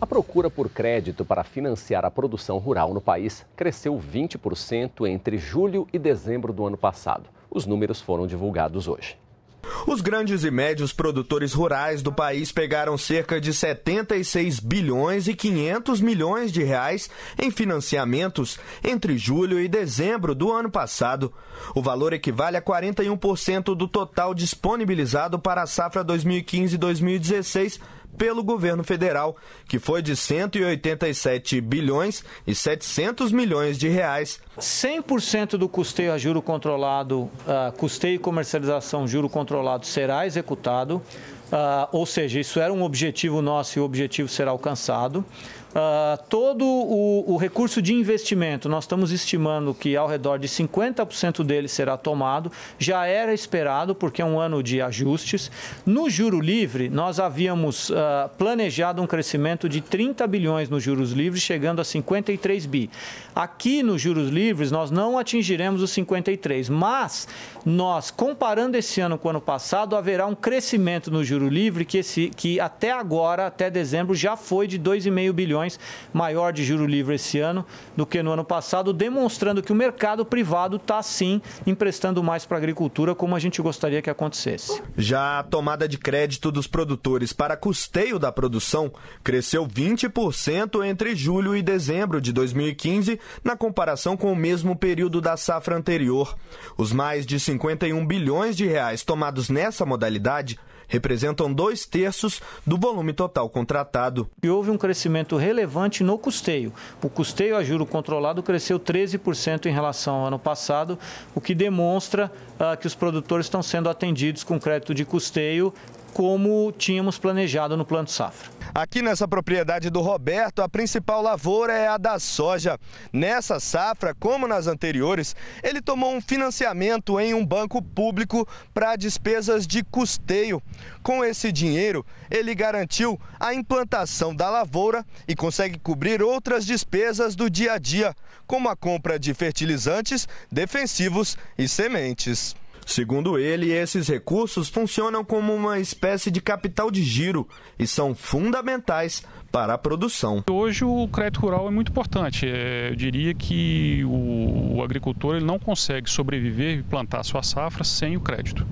A procura por crédito para financiar a produção rural no país cresceu 20% entre julho e dezembro do ano passado. Os números foram divulgados hoje. Os grandes e médios produtores rurais do país pegaram cerca de 76 bilhões e 500 milhões de reais em financiamentos entre julho e dezembro do ano passado. O valor equivale a 41% do total disponibilizado para a safra 2015-2016 pelo governo federal, que foi de 187 bilhões e 700 milhões de reais. 100% do custeio a juro controlado, uh, custeio e comercialização juro controlado será executado Uh, ou seja, isso era um objetivo nosso e o objetivo será alcançado. Uh, todo o, o, recurso de investimento, nós estamos estimando que ao redor de 50% dele será tomado, já era esperado, porque é um ano de ajustes. No juro livre, nós havíamos uh, planejado um crescimento de 30 bilhões nos juros livres, chegando a 53 bi. Aqui nos juros livres, nós não atingiremos os 53, mas nós, comparando esse ano com o ano passado, haverá um crescimento nos juros Juro Livre, que, esse, que até agora, até dezembro, já foi de 2,5 bilhões maior de juro livre esse ano do que no ano passado, demonstrando que o mercado privado está sim emprestando mais para a agricultura, como a gente gostaria que acontecesse. Já a tomada de crédito dos produtores para custeio da produção cresceu 20% entre julho e dezembro de 2015, na comparação com o mesmo período da safra anterior. Os mais de 51 bilhões de reais tomados nessa modalidade representam dois terços do volume total contratado. E houve um crescimento relevante no custeio. O custeio a juro controlado cresceu 13% em relação ao ano passado, o que demonstra ah, que os produtores estão sendo atendidos com crédito de custeio como tínhamos planejado no plano safra. Aqui nessa propriedade do Roberto, a principal lavoura é a da soja. Nessa safra, como nas anteriores, ele tomou um financiamento em um banco público para despesas de custeio. Com esse dinheiro, ele garantiu a implantação da lavoura e consegue cobrir outras despesas do dia a dia, como a compra de fertilizantes, defensivos e sementes. Segundo ele, esses recursos funcionam como uma espécie de capital de giro e são fundamentais para a produção. Hoje o crédito rural é muito importante. É, eu diria que o, agricultor ele não consegue sobreviver e plantar sua safra sem o crédito.